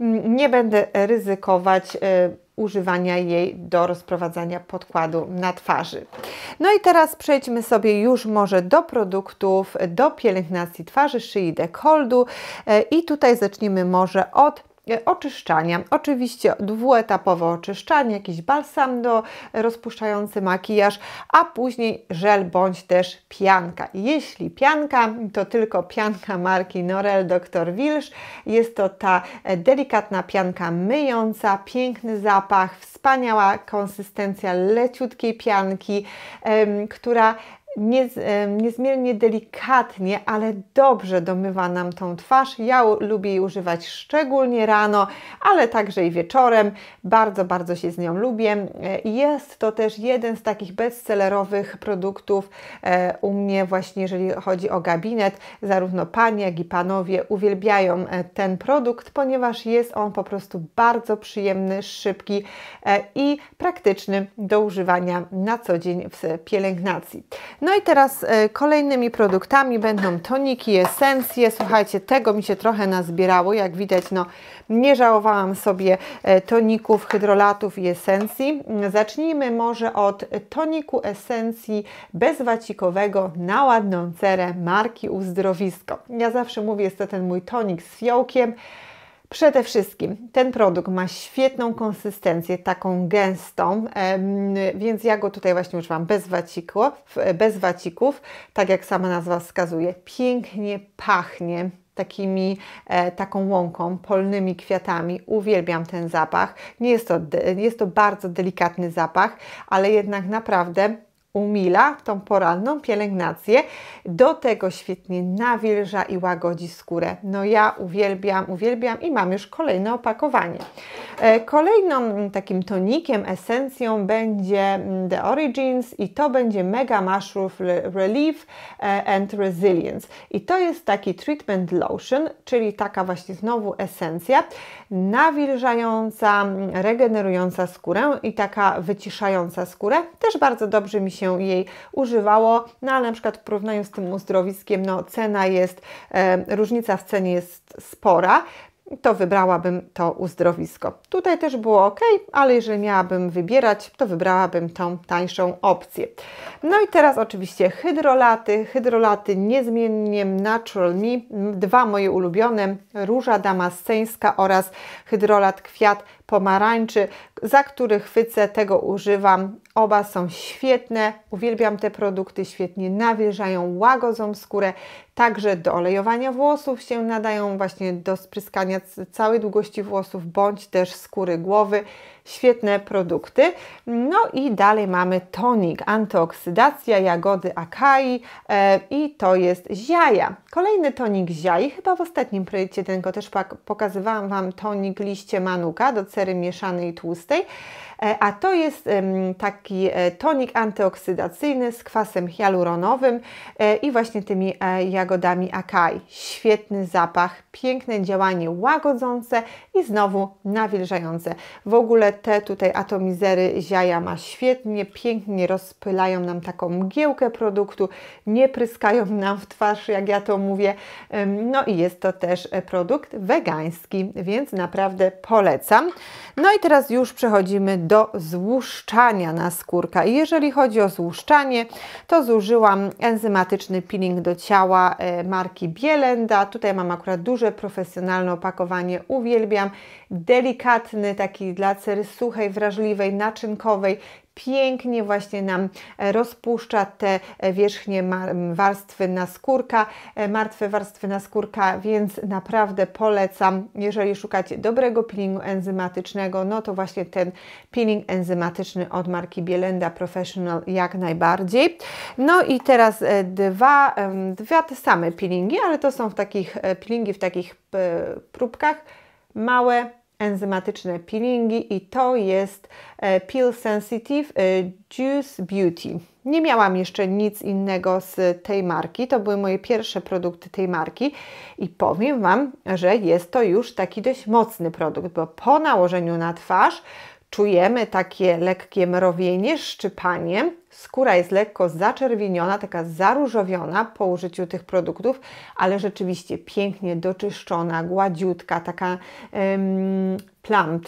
mm, nie będę ryzykować e, używania jej do rozprowadzania podkładu na twarzy. No i teraz przejdźmy sobie już może do produktów do pielęgnacji twarzy, szyi, dekoldu e, i tutaj zaczniemy może od E, oczyszczania. Oczywiście dwuetapowe oczyszczanie, jakiś balsam do e, rozpuszczający makijaż, a później żel bądź też pianka. Jeśli pianka, to tylko pianka marki Norel Dr. Wilsz. Jest to ta e, delikatna pianka myjąca, piękny zapach, wspaniała konsystencja leciutkiej pianki, która nie, niezmiernie delikatnie, ale dobrze domywa nam tą twarz. Ja lubię jej używać szczególnie rano, ale także i wieczorem. Bardzo, bardzo się z nią lubię. E, jest to też jeden z takich bestsellerowych produktów e, u mnie właśnie, jeżeli chodzi o gabinet. Zarówno panie, jak i panowie uwielbiają e, ten produkt, ponieważ jest on po prostu bardzo przyjemny, szybki i praktyczny do używania na co dzień w pielęgnacji. No i teraz e, kolejnymi produktami będą toniki, esencje. Słuchajcie, tego mi się trochę nazbierało. Jak widać, no nie żałowałam sobie e, toników, hydrolatów i esencji. Zacznijmy może od toniku esencji bezwacikowego na ładną cerę marki Uzdrowisko. Ja zawsze mówię, jest to ten mój tonik z fiołkiem. Przede wszystkim ten produkt ma świetną konsystencję, taką gęstą, więc ja go tutaj właśnie używam bez, wacików, bez wacików, tak jak sama nazwa wskazuje. Pięknie pachnie takimi, e, taką łąką, polnymi kwiatami. Uwielbiam ten zapach. Nie jest, to, jest to bardzo delikatny zapach, ale jednak naprawdę umila tą poranną pielęgnację. Do tego świetnie nawilża i łagodzi skórę. No ja uwielbiam, uwielbiam i mam już kolejne opakowanie. E, kolejną takim tonikiem, esencją będzie mm, The Origins i to będzie Mega Mushroom Relief e, and Resilience. I to jest taki treatment lotion, czyli taka właśnie znowu esencja nawilżająca, regenerująca skórę i taka wyciszająca skórę. Też bardzo dobrze mi się jej używało, no ale na przykład w porównaniu z tym uzdrowiskiem, no cena jest, e, różnica w cenie jest spora, to wybrałabym to uzdrowisko. Tutaj też było ok, ale jeżeli miałabym wybierać, to wybrałabym tą tańszą opcję. No i teraz oczywiście hydrolaty. Hydrolaty niezmiennie Natural Me, dwa moje ulubione, róża damasceńska oraz hydrolat kwiat pomarańczy, za których chwycę, tego używam. Oba są świetne, uwielbiam te produkty, świetnie nawilżają, łagodzą skórę, także do olejowania włosów się nadają, właśnie do spryskania całej długości włosów, bądź też skóry głowy świetne produkty. No i dalej mamy tonik, antyoksydacja jagody akai e, i to jest ziaja. Kolejny tonik ziaj chyba w ostatnim projekcie tego też pokazywałam Wam tonik liście manuka do cery mieszanej i tłustej. E, a to jest taki e, tonik antyoksydacyjny z kwasem hialuronowym e, i właśnie tymi jagodami acai. Świetny zapach, piękne działanie łagodzące i znowu nawilżające. W ogóle te tutaj atomizery ziaja ma świetnie, pięknie rozpylają nam taką mgiełkę produktu, nie pryskają nam w twarz, jak ja to mówię. No i jest to też produkt wegański, więc naprawdę polecam. No i teraz już przechodzimy do do złuszczania naskórka. I jeżeli chodzi o złuszczanie, to zużyłam enzymatyczny peeling do ciała e, marki Bielenda. Tutaj mam akurat duże, profesjonalne opakowanie, uwielbiam. Delikatny, taki dla cery suchej, wrażliwej, naczynkowej pięknie właśnie nam e, rozpuszcza te e, wierzchnie warstwy naskórka, e, martwe warstwy naskórka, więc naprawdę polecam, jeżeli szukacie dobrego peelingu enzymatycznego, no to właśnie ten peeling enzymatyczny od marki Bielenda Professional jak najbardziej. No i teraz dwa, dwa te same peelingi, ale to są w takich peelingi w takich próbkach małe enzymatyczne peelingi i to jest e, Peel Sensitive e, Juice Beauty. Nie miałam jeszcze nic innego z tej marki. To były moje pierwsze produkty tej marki i powiem Wam, że jest to już taki dość mocny produkt, bo po nałożeniu na twarz czujemy takie lekkie mrowienie, szczypanie. Skóra jest lekko zaczerwieniona, taka zaróżowiona po użyciu tych produktów, ale rzeczywiście pięknie doczyszczona, gładziutka, taka um,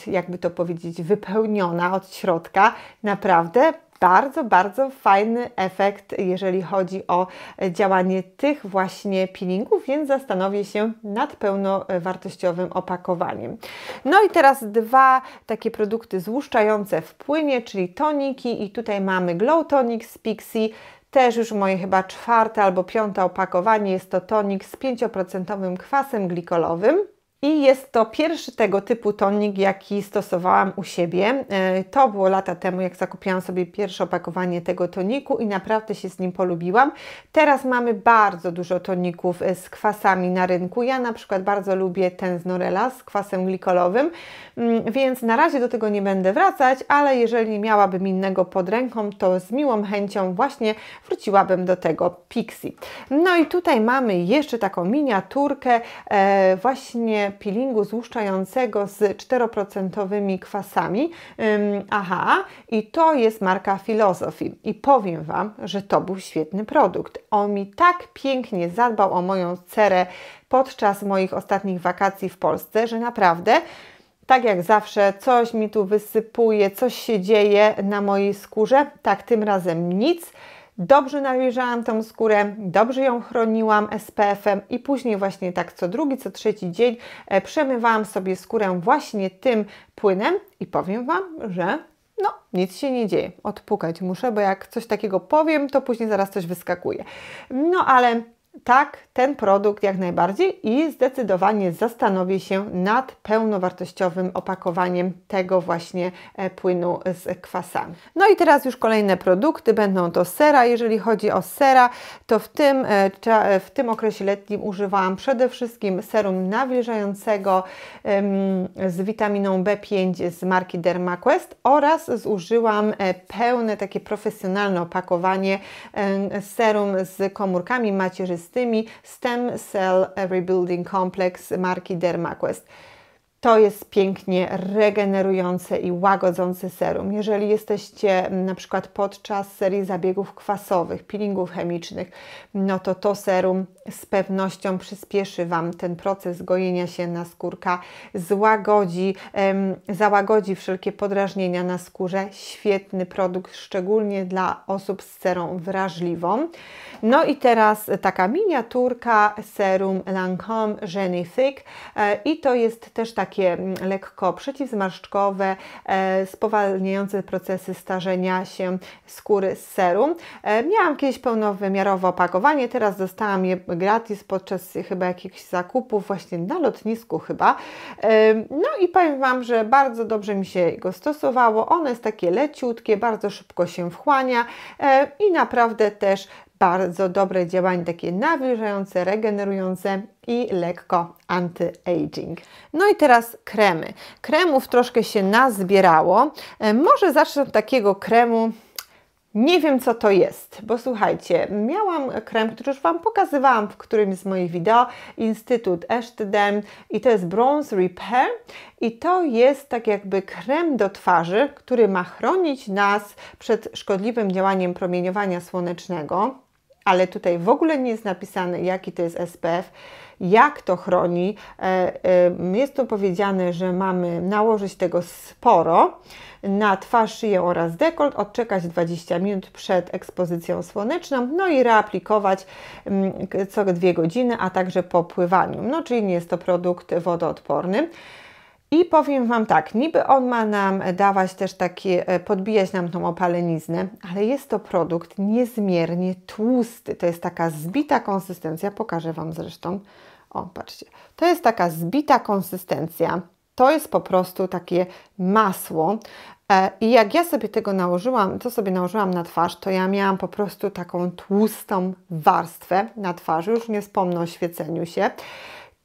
jakby to powiedzieć, wypełniona od środka. Naprawdę bardzo, bardzo fajny efekt, jeżeli chodzi o działanie tych właśnie peelingów, więc zastanowię się nad pełnowartościowym opakowaniem. No i teraz dwa takie produkty złuszczające w płynie, czyli toniki i tutaj mamy Glow Tonic z Pixie, też już moje chyba czwarte albo piąte opakowanie, jest to tonik z 5% kwasem glikolowym. I jest to pierwszy tego typu tonik, jaki stosowałam u siebie. E, to było lata temu, jak zakupiłam sobie pierwsze opakowanie tego toniku i naprawdę się z nim polubiłam. Teraz mamy bardzo dużo toników e, z kwasami na rynku. Ja na przykład bardzo lubię ten z Norela z kwasem glikolowym, mm, więc na razie do tego nie będę wracać, ale jeżeli miałabym innego pod ręką, to z miłą chęcią właśnie wróciłabym do tego Pixi. No i tutaj mamy jeszcze taką miniaturkę e, właśnie peelingu złuszczającego z 4% kwasami. Aha, i to jest marka Filozofii. I powiem Wam, że to był świetny produkt. On mi tak pięknie zadbał o moją cerę podczas moich ostatnich wakacji w Polsce, że naprawdę tak jak zawsze, coś mi tu wysypuje, coś się dzieje na mojej skórze. Tak, tym razem nic. Dobrze nawilżałam tą skórę, dobrze ją chroniłam SPF-em i później właśnie tak co drugi, co trzeci dzień e, przemywałam sobie skórę właśnie tym płynem i powiem Wam, że no, nic się nie dzieje. Odpukać muszę, bo jak coś takiego powiem, to później zaraz coś wyskakuje. No ale tak, ten produkt jak najbardziej i zdecydowanie zastanowię się nad pełnowartościowym opakowaniem tego właśnie e, płynu z kwasami. No i teraz już kolejne produkty, będą to sera. Jeżeli chodzi o sera, to w tym, e, e, w tym okresie letnim używałam przede wszystkim serum nawilżającego z witaminą B5 z marki DermaQuest oraz zużyłam pełne takie profesjonalne opakowanie serum z komórkami macierzystymi Stem Cell Rebuilding Complex marki DermaQuest. To jest pięknie regenerujące i łagodzące serum. Jeżeli jesteście mm, na przykład podczas serii zabiegów kwasowych, peelingów chemicznych, no to to serum z pewnością przyspieszy Wam ten proces gojenia się na skórka, złagodzi, załagodzi wszelkie podrażnienia na skórze. Świetny produkt, szczególnie dla osób z cerą wrażliwą. No i teraz taka miniaturka serum Lancome Jenny Thick e, i to jest też taki takie mm, lekko przeciwzmarszczkowe, e, spowalniające procesy starzenia się skóry z serum. E, miałam kiedyś pełnowymiarowe opakowanie, teraz dostałam je gratis podczas chyba jakichś zakupów, właśnie na lotnisku chyba. E, no i powiem Wam, że bardzo dobrze mi się go stosowało. Ono jest takie leciutkie, bardzo szybko się wchłania i naprawdę też bardzo dobre działanie takie nawilżające, regenerujące i lekko anti-aging. No i teraz kremy. Kremów troszkę się nazbierało. E, może zacznę od takiego kremu, nie wiem, co to jest, bo słuchajcie, miałam krem, który już Wam pokazywałam w którymś z moich wideo, Instytut Eshtedem i to jest Bronze Repair i to jest tak jakby krem do twarzy, który ma chronić nas przed szkodliwym działaniem promieniowania słonecznego ale tutaj w ogóle nie jest napisane, jaki to jest SPF, jak to chroni. E, e, jest tu powiedziane, że mamy nałożyć tego sporo na twarz, szyję oraz dekolt, odczekać 20 minut przed ekspozycją słoneczną, no i reaplikować mm, co dwie godziny, a także po pływaniu. No, czyli nie jest to produkt wodoodporny. I powiem Wam tak, niby on ma nam dawać też takie, podbijać nam tą opaleniznę, ale jest to produkt niezmiernie tłusty. To jest taka zbita konsystencja, pokażę Wam zresztą. O, patrzcie, to jest taka zbita konsystencja, to jest po prostu takie masło. E, I jak ja sobie tego nałożyłam, to sobie nałożyłam na twarz, to ja miałam po prostu taką tłustą warstwę na twarzy, już nie wspomnę o świeceniu się.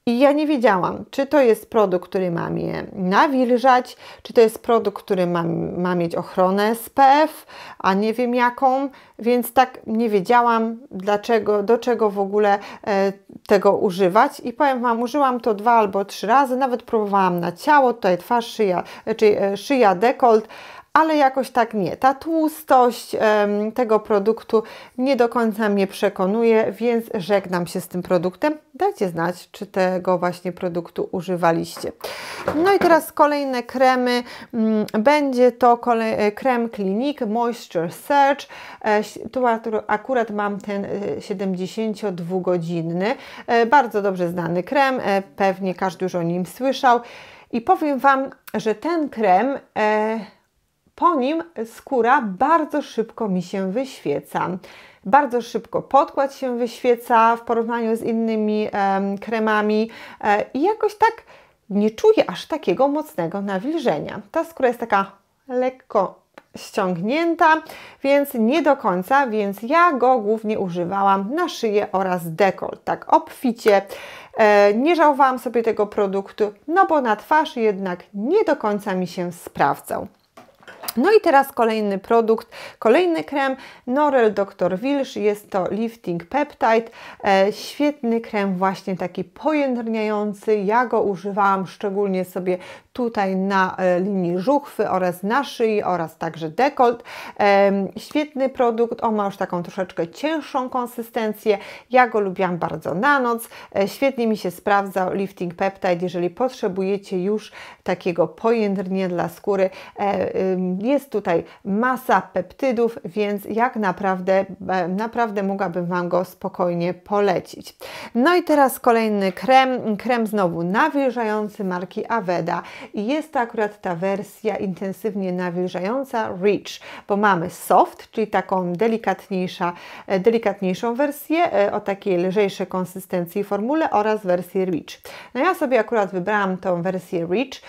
I ja nie wiedziałam, czy to jest produkt, który ma mnie nawilżać, czy to jest produkt, który ma, ma mieć ochronę SPF, a nie wiem jaką, więc tak nie wiedziałam, dlaczego, do czego w ogóle e, tego używać. I powiem Wam, użyłam to dwa albo trzy razy, nawet próbowałam na ciało, tutaj twarz, szyja, e, czyli e, szyja, dekolt, ale jakoś tak nie. Ta tłustość um, tego produktu nie do końca mnie przekonuje, więc żegnam się z tym produktem. Dajcie znać, czy tego właśnie produktu używaliście. No i teraz kolejne kremy. Mm, będzie to e, krem Clinique Moisture Search. E, tu akurat mam ten 72-godzinny. E, bardzo dobrze znany krem, pewnie każdy już o nim słyszał. I powiem Wam, że ten krem... E, po nim skóra bardzo szybko mi się wyświeca. Bardzo szybko podkład się wyświeca w porównaniu z innymi e, kremami e, i jakoś tak nie czuję aż takiego mocnego nawilżenia. Ta skóra jest taka lekko ściągnięta, więc nie do końca, więc ja go głównie używałam na szyję oraz dekolt, tak obficie. E, nie żałowałam sobie tego produktu, no bo na twarz jednak nie do końca mi się sprawdzał. No i teraz kolejny produkt, kolejny krem Norel Dr. Wilsz. Jest to Lifting Peptide. E, świetny krem, właśnie taki pojędrniający. Ja go używałam szczególnie sobie tutaj na e, linii żuchwy oraz na szyi oraz także dekolt. E, świetny produkt. On ma już taką troszeczkę cięższą konsystencję. Ja go lubiłam bardzo na noc. E, świetnie mi się sprawdzał Lifting Peptide, jeżeli potrzebujecie już takiego pojędrnia dla skóry. E, jest tutaj masa peptydów, więc jak naprawdę, e, naprawdę mogłabym Wam go spokojnie polecić. No i teraz kolejny krem, krem znowu nawilżający marki Aveda. I jest to akurat ta wersja intensywnie nawilżająca Rich, bo mamy soft, czyli taką delikatniejsza, e, delikatniejszą wersję e, o takiej lżejszej konsystencji i formule oraz wersję Rich. No ja sobie akurat wybrałam tą wersję Rich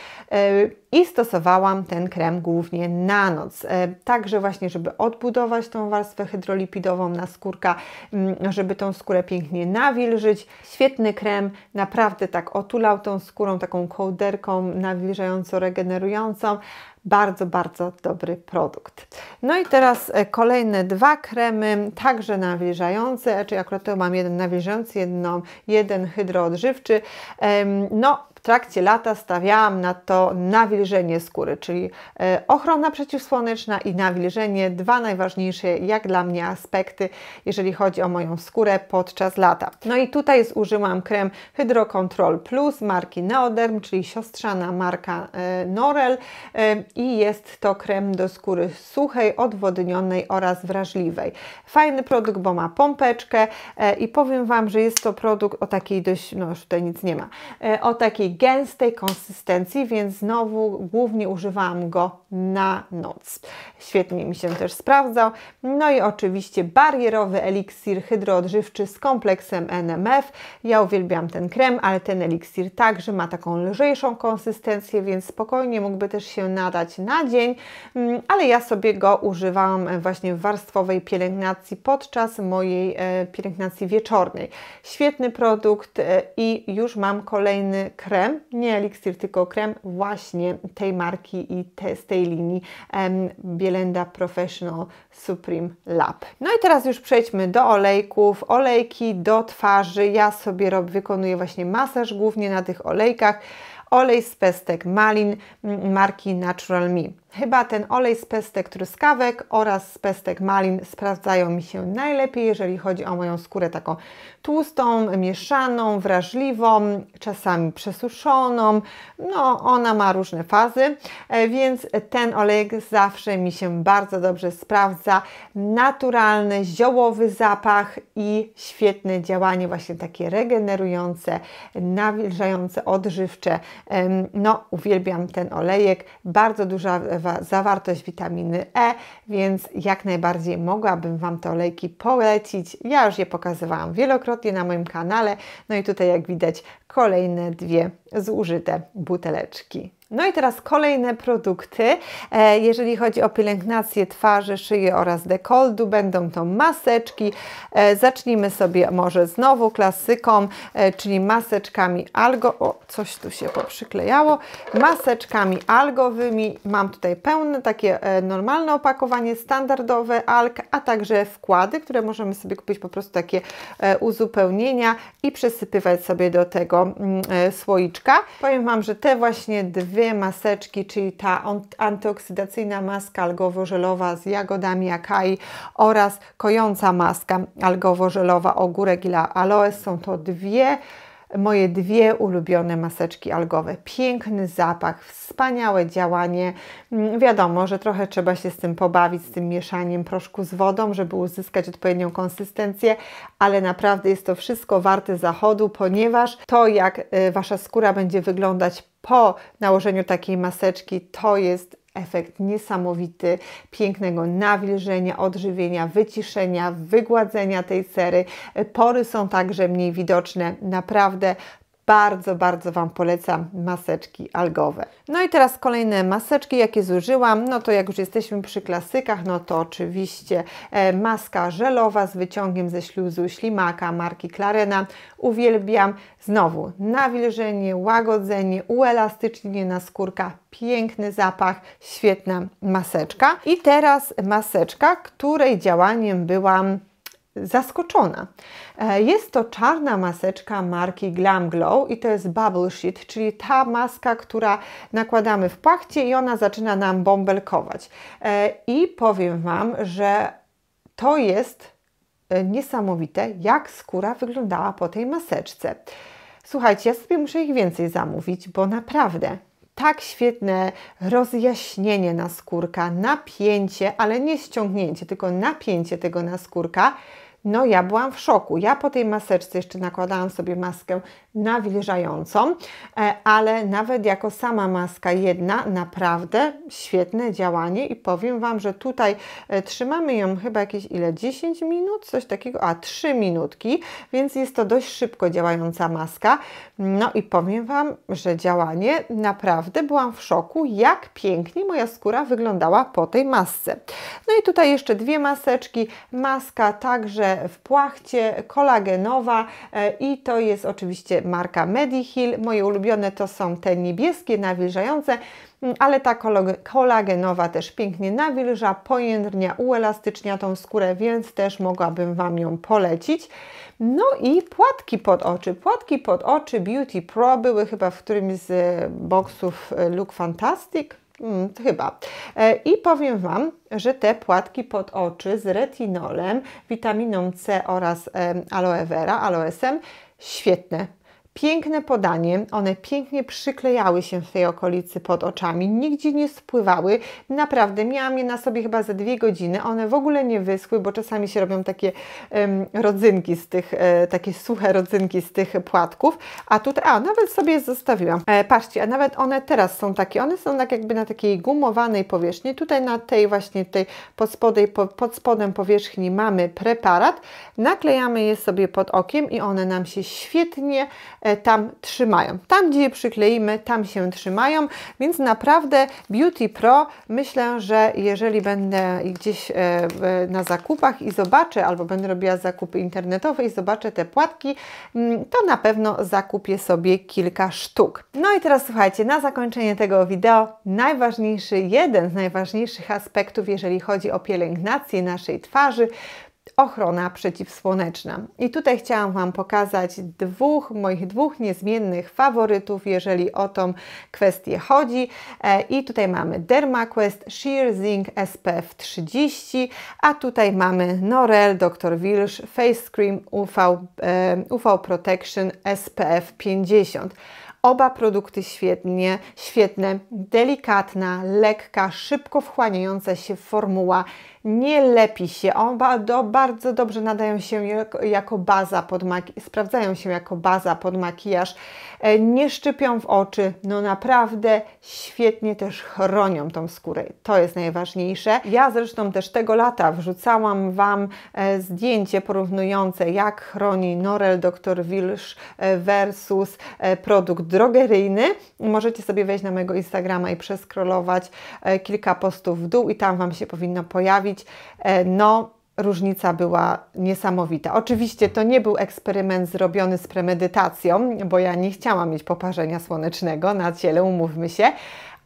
i stosowałam ten krem głównie na noc. E, także właśnie, żeby odbudować tą warstwę hydrolipidową na skórka, mm, żeby tą skórę pięknie nawilżyć. Świetny krem, naprawdę tak otulał tą skórą, taką kołderką nawilżająco regenerującą. Bardzo, bardzo dobry produkt. No i teraz e, kolejne dwa kremy, także nawilżające, czyli akurat tu mam jeden nawilżający, jeden hydroodżywczy. No, trakcie lata stawiałam na to nawilżenie skóry, czyli e, ochrona przeciwsłoneczna i nawilżenie, dwa najważniejsze jak dla mnie aspekty, jeżeli chodzi o moją skórę podczas lata. No i tutaj zużyłam krem Hydro Control Plus marki Neoderm, czyli siostrzana marka e, Norel e, i jest to krem do skóry suchej, odwodnionej oraz wrażliwej. Fajny produkt, bo ma pompeczkę i powiem Wam, że jest to produkt o takiej dość, no już tutaj nic nie ma, o takiej gęstej konsystencji, więc znowu głównie używałam go na noc. Świetnie mi się też sprawdzał. No i oczywiście barierowy eliksir hydroodżywczy z kompleksem NMF. Ja uwielbiam ten krem, ale ten eliksir także ma taką lżejszą konsystencję, więc spokojnie mógłby też się nadać na dzień, mm, ale ja sobie go używałam właśnie w warstwowej pielęgnacji podczas mojej e, pielęgnacji wieczornej. Świetny produkt e, i już mam kolejny krem krem, nie eliksir, tylko krem właśnie tej marki i te, z tej linii em, Bielenda Professional Supreme Lab. No i teraz już przejdźmy do olejków. Olejki do twarzy. Ja sobie rob, wykonuję właśnie masaż głównie na tych olejkach olej z pestek malin marki Natural Me. Chyba ten olej z pestek truskawek oraz z pestek malin sprawdzają mi się najlepiej, jeżeli chodzi o moją skórę taką tłustą, mieszaną, wrażliwą, czasami przesuszoną. No, ona ma różne fazy, e, więc ten olej zawsze mi się bardzo dobrze sprawdza. Naturalny, ziołowy zapach i świetne działanie właśnie takie regenerujące, nawilżające, odżywcze. No, uwielbiam ten olejek. Bardzo duża zawartość witaminy E, więc jak najbardziej mogłabym Wam te olejki polecić. Ja już je pokazywałam wielokrotnie na moim kanale. No i tutaj jak widać kolejne dwie zużyte buteleczki. No i teraz kolejne produkty, e, jeżeli chodzi o pielęgnację twarzy, szyję oraz dekoldu, będą to maseczki. E, zacznijmy sobie może znowu klasyką, e, czyli maseczkami algo... O, coś tu się poprzyklejało. Maseczkami algowymi. Mam tutaj pełne takie normalne opakowanie, standardowe alg, a także wkłady, które możemy sobie kupić po prostu takie uzupełnienia i przesypywać sobie do tego mm, słoiczka. Powiem Wam, że te właśnie dwie dwie maseczki, czyli ta antyoksydacyjna maska algowo-żelowa z jagodami akai oraz kojąca maska algowo-żelowa ogórek i aloes. Są to dwie moje dwie ulubione maseczki algowe. Piękny zapach, wspaniałe działanie. Mm, wiadomo, że trochę trzeba się z tym pobawić, z tym mieszaniem proszku z wodą, żeby uzyskać odpowiednią konsystencję, ale naprawdę jest to wszystko warte zachodu, ponieważ to, jak y, Wasza skóra będzie wyglądać po nałożeniu takiej maseczki, to jest efekt niesamowity, pięknego nawilżenia, odżywienia, wyciszenia, wygładzenia tej cery. Pory są także mniej widoczne. Naprawdę bardzo, bardzo Wam polecam maseczki algowe. No i teraz kolejne maseczki, jakie zużyłam. No to jak już jesteśmy przy klasykach, no to oczywiście e, maska żelowa z wyciągiem ze śluzu ślimaka marki Clarena. Uwielbiam. Znowu nawilżenie, łagodzenie, uelastycznienie na skórka. Piękny zapach, świetna maseczka. I teraz maseczka, której działaniem byłam zaskoczona. E, jest to czarna maseczka marki Glam Glow i to jest Bubble Sheet, czyli ta maska, która nakładamy w płachcie i ona zaczyna nam bąbelkować. E, I powiem Wam, że to jest e, niesamowite, jak skóra wyglądała po tej maseczce. Słuchajcie, ja sobie muszę ich więcej zamówić, bo naprawdę tak świetne rozjaśnienie naskórka, napięcie, ale nie ściągnięcie, tylko napięcie tego naskórka. skórka no ja byłam w szoku. Ja po tej maseczce jeszcze nakładałam sobie maskę nawilżającą, e, ale nawet jako sama maska jedna, naprawdę świetne działanie i powiem Wam, że tutaj e, trzymamy ją chyba jakieś ile, 10 minut, coś takiego, a 3 minutki, więc jest to dość szybko działająca maska. No i powiem Wam, że działanie naprawdę byłam w szoku, jak pięknie moja skóra wyglądała po tej masce. No i tutaj jeszcze dwie maseczki, maska także w płachcie, kolagenowa e, i to jest oczywiście marka Medihill. Moje ulubione to są te niebieskie, nawilżające, mm, ale ta kolagenowa też pięknie nawilża, pojędrnia, uelastycznia tą skórę, więc też mogłabym Wam ją polecić. No i płatki pod oczy. Płatki pod oczy Beauty Pro były chyba w którymś z e, boksów e, Look Fantastic Hmm, chyba. E, I powiem Wam, że te płatki pod oczy z retinolem, witaminą C oraz aloe vera, aloesem, świetne Piękne podanie, one pięknie przyklejały się w tej okolicy pod oczami, nigdzie nie spływały. Naprawdę, miałam je na sobie chyba ze dwie godziny. One w ogóle nie wyschły, bo czasami się robią takie um, rodzynki z tych, e, takie suche rodzynki z tych płatków. A tutaj, a nawet sobie zostawiłam. E, patrzcie, a nawet one teraz są takie, one są tak jakby na takiej gumowanej powierzchni. Tutaj na tej właśnie, tej pod, spodej, po, pod spodem powierzchni mamy preparat. Naklejamy je sobie pod okiem i one nam się świetnie E, tam trzymają. Tam, gdzie je przykleimy, tam się trzymają, więc naprawdę Beauty Pro myślę, że jeżeli będę gdzieś e, na zakupach i zobaczę, albo będę robiła zakupy internetowe i zobaczę te płatki, mm, to na pewno zakupię sobie kilka sztuk. No i teraz słuchajcie, na zakończenie tego wideo najważniejszy, jeden z najważniejszych aspektów, jeżeli chodzi o pielęgnację naszej twarzy, ochrona przeciwsłoneczna. I tutaj chciałam Wam pokazać dwóch moich dwóch niezmiennych faworytów, jeżeli o tą kwestię chodzi. E, I tutaj mamy DermaQuest Sheer Zinc SPF 30, a tutaj mamy Norel Dr. Wilsch Face Cream UV, e, UV Protection SPF 50. Oba produkty świetnie, świetne, delikatna, lekka, szybko wchłaniająca się formuła nie lepi się. On bardzo dobrze nadają się jako baza pod makijaż, sprawdzają się jako baza pod makijaż. E, nie szczypią w oczy, no naprawdę świetnie też chronią tą skórę. To jest najważniejsze. Ja zresztą też tego lata wrzucałam Wam e, zdjęcie porównujące jak chroni Norel Dr. Wilsz e, versus produkt drogeryjny. Możecie sobie wejść na mojego Instagrama i przeskrolować kilka postów w dół i tam Wam się powinno pojawić E, no różnica była niesamowita. Oczywiście to nie był eksperyment zrobiony z premedytacją, bo ja nie chciałam mieć poparzenia słonecznego na ciele, umówmy się,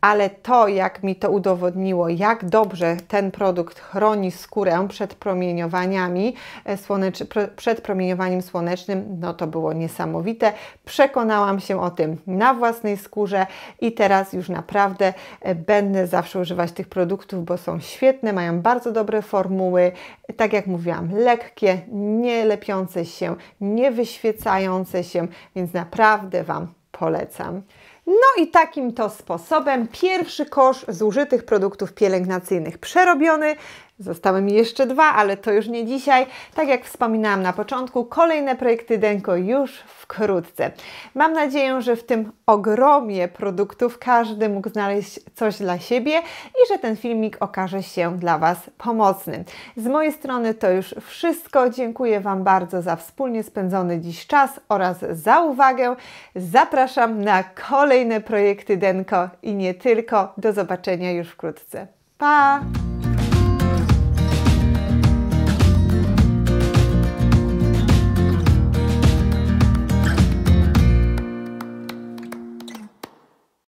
ale to, jak mi to udowodniło, jak dobrze ten produkt chroni skórę przed promieniowaniami, e, słonecz... przed promieniowaniem słonecznym, no to było niesamowite. Przekonałam się o tym na własnej skórze i teraz już naprawdę e, będę zawsze używać tych produktów, bo są świetne, mają bardzo dobre formuły, tak jak mówiłam, lekkie, nie lepiące się, nie wyświecające się, więc naprawdę Wam polecam. No i takim to sposobem pierwszy kosz zużytych produktów pielęgnacyjnych przerobiony. Zostały mi jeszcze dwa, ale to już nie dzisiaj. Tak jak wspominałam na początku, kolejne projekty Denko już wkrótce. Mam nadzieję, że w tym ogromie produktów każdy mógł znaleźć coś dla siebie i że ten filmik okaże się dla Was pomocny. Z mojej strony to już wszystko. Dziękuję Wam bardzo za wspólnie spędzony dziś czas oraz za uwagę. Zapraszam na kolejne projekty Denko i nie tylko. Do zobaczenia już wkrótce. Pa!